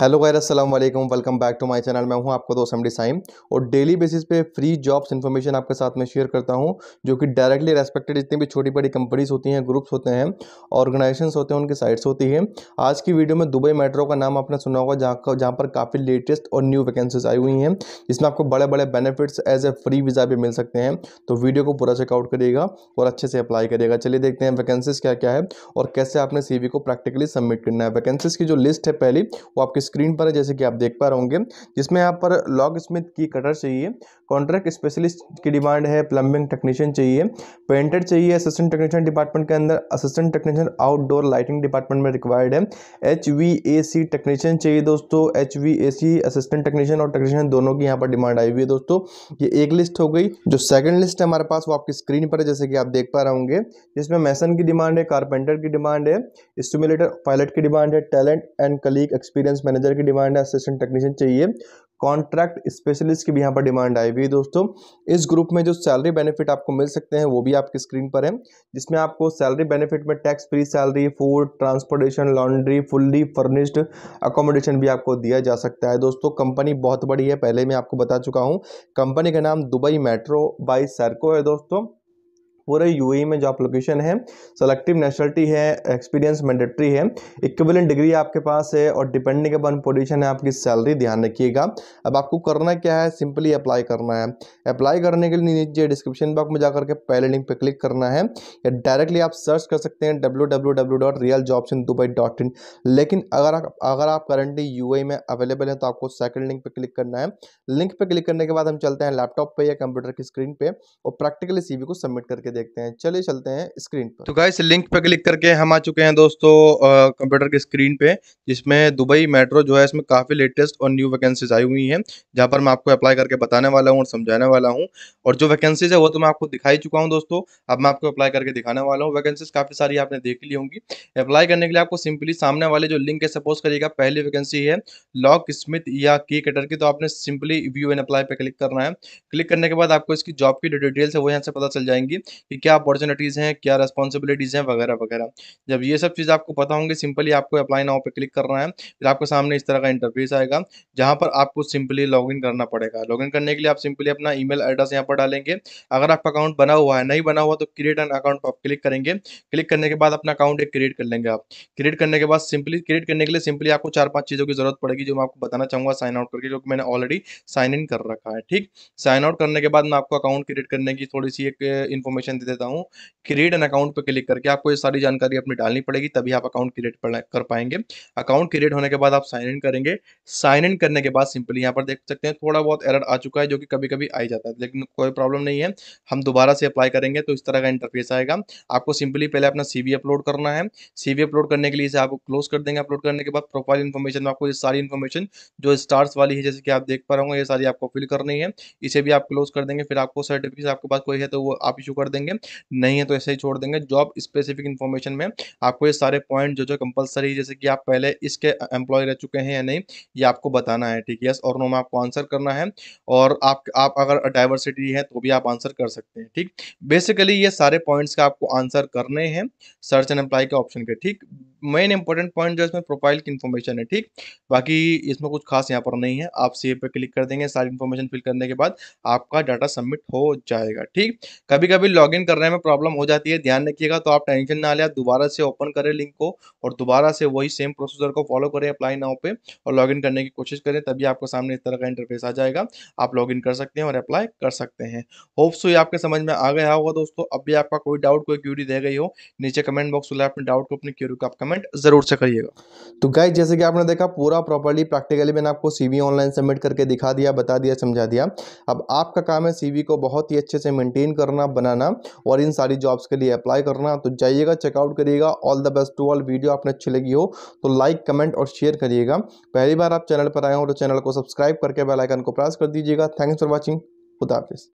hello गैर अस्सलाम वालेकुम welcome back to my channel मैं हूं आपका दोस्त एमडी साइम और डेली बेसिस पे फ्री जॉब्स इन्फॉर्मेशन आपके साथ में शेयर करता हूं जो कि डायरेक्टली रेस्पेक्टेड जितनी भी छोटी बड़ी कंपनीज होती हैं ग्रुप्स होते हैं ऑर्गेनाइजेशन होते हैं उनकी साइट्स होती है आज की वीडियो में दुबई मेट्रो का नाम आपने सुना होगा जहाँ जहाँ पर काफ़ी लेटेस्ट और न्यू वैकेंसीज आई हुई हैं जिसमें आपको बड़े बड़े benefits as a free visa भी मिल सकते हैं तो वीडियो को पूरा चेकआउट करिएगा और अच्छे से अप्लाई करिएगा चलिए देखते हैं वैकेंसीज क्या क्या है और कैसे आपने सी को प्रैक्टिकली सबमिट करना है वैकेंसीज की जो लिस्ट है पहली वो आपकी स्क्रीन पर है जैसे कि आप देख पा रहे होंगे जिसमें यहाँ पर लॉग स्मिथ की कटर चाहिए कॉन्ट्रैक्ट स्पेशलिस्ट की डिमांड है प्लम्बिंग टेक्नीशियन चाहिए पेंटर चाहिए असिस्टेंट टेक्नीशियन डिपार्टमेंट के अंदर assistant technician outdoor lighting department में रिक्वायर्ड है एच टेक्नीशियन चाहिए दोस्तों एच असिस्टेंट टेक्नीशियन और टेक्नीशियन दोनों की यहाँ पर डिमांड आई हुई है दोस्तों ये एक लिस्ट हो गई जो सेकंड लिस्ट है हमारे पास वो आपकी स्क्रीन पर है जैसे कि आप देख पा रहे होंगे जिसमें मैसन की डिमांड है कारपेंटर की डिमांड है स्टिमुलेटर पायलट की डिमांड है talent and colleague experience manager manager की डिमांड है असिस्टेंट टेक्नीशियन चाहिए कॉन्ट्रैक्ट स्पेशलिस्ट की भी यहाँ पर डिमांड आई हुई है दोस्तों इस ग्रुप में जो सैलरी बेनिफिट आपको मिल सकते हैं वो भी आपकी स्क्रीन पर है जिसमें आपको सैलरी बेनिफिट में tax free salary food transportation laundry fully furnished accommodation भी आपको दिया जा सकता है दोस्तों कंपनी बहुत बड़ी है पहले मैं आपको बता चुका हूँ कंपनी का नाम दुबई मेट्रो बाई सैरको है दोस्तों पूरे यूएई e में जॉब लोकेशन है सेलेक्टिव नेशनलिटी है एक्सपीरियंस मैंडेटरी है इक्विवेलेंट डिग्री आपके पास है और डिपेंडिंग अपन पोजीशन है आपकी सैलरी ध्यान रखिएगा अब आपको करना क्या है सिंपली अप्लाई करना है अप्लाई करने के लिए नीचे डिस्क्रिप्शन बॉक्स में जाकर के पहले लिंक पर क्लिक करना है या डायरेक्टली आप सर्च कर सकते हैं डब्ल्यू लेकिन अगर आप अगर आप करंटली यू e में अवेलेबल हैं तो आपको सेकेंड लिंक पर क्लिक करना है लिंक पर क्लिक करने के बाद हम चलते हैं लैपटॉप पर या कंप्यूटर की स्क्रीन पर और प्रैक्टिकली सी को सबमिट करके देखते हैं चले चलते हैं स्क्रीन पर तो गाइस लिंक पर क्लिक करके हम आ चुके हैं दोस्तों कंप्यूटर के स्क्रीन पे जिसमें दुबई मेट्रो जो है इसमें काफ़ी लेटेस्ट और न्यू वैकेंसीज आई हुई हैं जहाँ पर मैं आपको अप्लाई करके बताने वाला हूँ और समझाने वाला हूँ और जो वैकेंसीज है वो तो मैं आपको दिखाई चुका हूँ दोस्तों अब मैं आपको अप्लाई करके दिखाने वाला हूँ वैकेंसीज काफ़ी सारी आपने देख ली होंगी अप्लाई करने के लिए आपको सिंपली सामने वाले जो लिंक है सपोज करिएगा पहली वैकेंसी है लॉक स्मिथ या की कटर की तो आपने सिंपली व्यू एंड अप्लाई पर क्लिक करना है क्लिक करने के बाद आपको इसकी जॉब की डिटेल्स है वो यहाँ से पता चल जाएंगी कि क्या अपॉर्चुनिटीज़ हैं क्या रेस्पॉन्सिबिलिटीज़ हैं वगैरह वगैरह जब ये सब चीज़ आपको पता होंगे सिंपली आपको अप्लाई नाउ पे क्लिक करना है फिर आपके सामने इस तरह का इंटरफेस आएगा जहाँ पर आपको सिंपली लॉगिन करना पड़ेगा लॉगिन करने के लिए आप सिंपली अपना मेल एड्रेस यहाँ पर डालेंगे अगर आपका अकाउंट बना हुआ है नहीं बना हुआ तो क्रिएट एन अकाउंट पर आप क्लिक करेंगे क्लिक करने के बाद अपना अकाउंट एक क्रिएट कर लेंगे आप क्रिएट करने के बाद सिंपली क्रिएट करने के लिए सिंपली आपको चार पाँच चीज़ों की जरूरत पड़ेगी जो मैं आपको बताना चाहूँगा साइन आउट करके क्योंकि मैंने ऑलरेडी साइन इन कर रखा है ठीक साइन आउट करने के बाद मैं आपको अकाउंट क्रिएट करने की थोड़ी सी एक इन्फॉर्मेशन इंफॉर्मेशन दे देता हूँ क्रिएट एन अकाउंट पर क्लिक करके आपको ये सारी जानकारी अपनी डालनी पड़ेगी तभी आप अकाउंट क्रिएट कर पाएंगे अकाउंट क्रिएट होने के बाद आप साइन इन करेंगे साइन इन करने के बाद सिंपली यहाँ पर देख सकते हैं थोड़ा बहुत एरर आ चुका है जो कि कभी कभी आ जाता है लेकिन कोई प्रॉब्लम नहीं है हम दोबारा से अप्लाई करेंगे तो इस तरह का इंटरफेस आएगा आपको सिंपली पहले अपना सी अपलोड करना है सी अपलोड करने के लिए इसे आप क्लोज कर देंगे अपलोड करने के बाद प्रोफाइल इन्फॉर्मेशन में आपको ये सारी इन्फॉर्मेशन जो स्टार्स वाली है जैसे कि आप देख पा रहे ये सारी आपको फिल करनी है इसे भी आप क्लोज कर देंगे फिर आपको सर्टिफिकेट आपके पास कोई है तो वो आप इशू कर देंगे देंगे नहीं है तो ऐसे ही छोड़ देंगे जॉब स्पेसिफिक इन्फॉर्मेशन में आपको ये सारे पॉइंट जो जो कंपलसरी जैसे कि आप पहले इसके एम्प्लॉय रह चुके हैं या नहीं ये आपको बताना है ठीक है यस और नो में आपको आंसर करना है और आप आप अगर डाइवर्सिटी है तो भी आप आंसर कर सकते हैं ठीक बेसिकली ये सारे पॉइंट्स का आपको आंसर करने हैं सर्च एंड एम्प्लॉय के ऑप्शन के ठीक मेन इंपॉर्टेंट पॉइंट जो है इसमें प्रोफाइल की इन्फॉर्मेशन है ठीक बाकी इसमें कुछ खास यहाँ पर नहीं है आप सेव पर क्लिक कर देंगे सारी इन्फॉर्मेशन फिल करने के बाद आपका डाटा सबमिट हो जाएगा ठीक कभी कभी लॉग करने में प्रॉब्लम हो जाती है ध्यान रखिएगा तो आप टेंशन ना लिया दोबारा से ओपन करें लिंक को और दोबारा से वही सेम प्रोसीजर को फॉलो करें अप्लाई नाउ पे और लॉग करने की कोशिश करें तभी आपको सामने इस तरह का इंटरफेस आ जाएगा आप लॉग कर सकते हैं और अप्लाई कर सकते हैं होप्स तो ये आपके समझ में आ गया होगा दोस्तों अभी आपका कोई डाउट कोई क्यूरी दे गई हो नीचे कमेंट बॉक्स में अपने डाउट को अपनी क्यूरी को आप कमेंट कमेंट ज़रूर से करिएगा तो गाय जैसे कि आपने देखा पूरा प्रॉपरली प्रैक्टिकली मैंने आपको सीवी ऑनलाइन सबमिट करके दिखा दिया बता दिया समझा दिया अब आपका काम है सीवी को बहुत ही अच्छे से मेंटेन करना बनाना और इन सारी जॉब्स के लिए अप्लाई करना तो जाइएगा चेकआउट करिएगा all the best to all video आपने अच्छी लगी हो तो लाइक कमेंट और शेयर करिएगा पहली बार आप चैनल पर आए हो तो चैनल को सब्सक्राइब करके बेलाइकन को प्रेस कर दीजिएगा थैंक्स फॉर वॉचिंग खुदाफिज़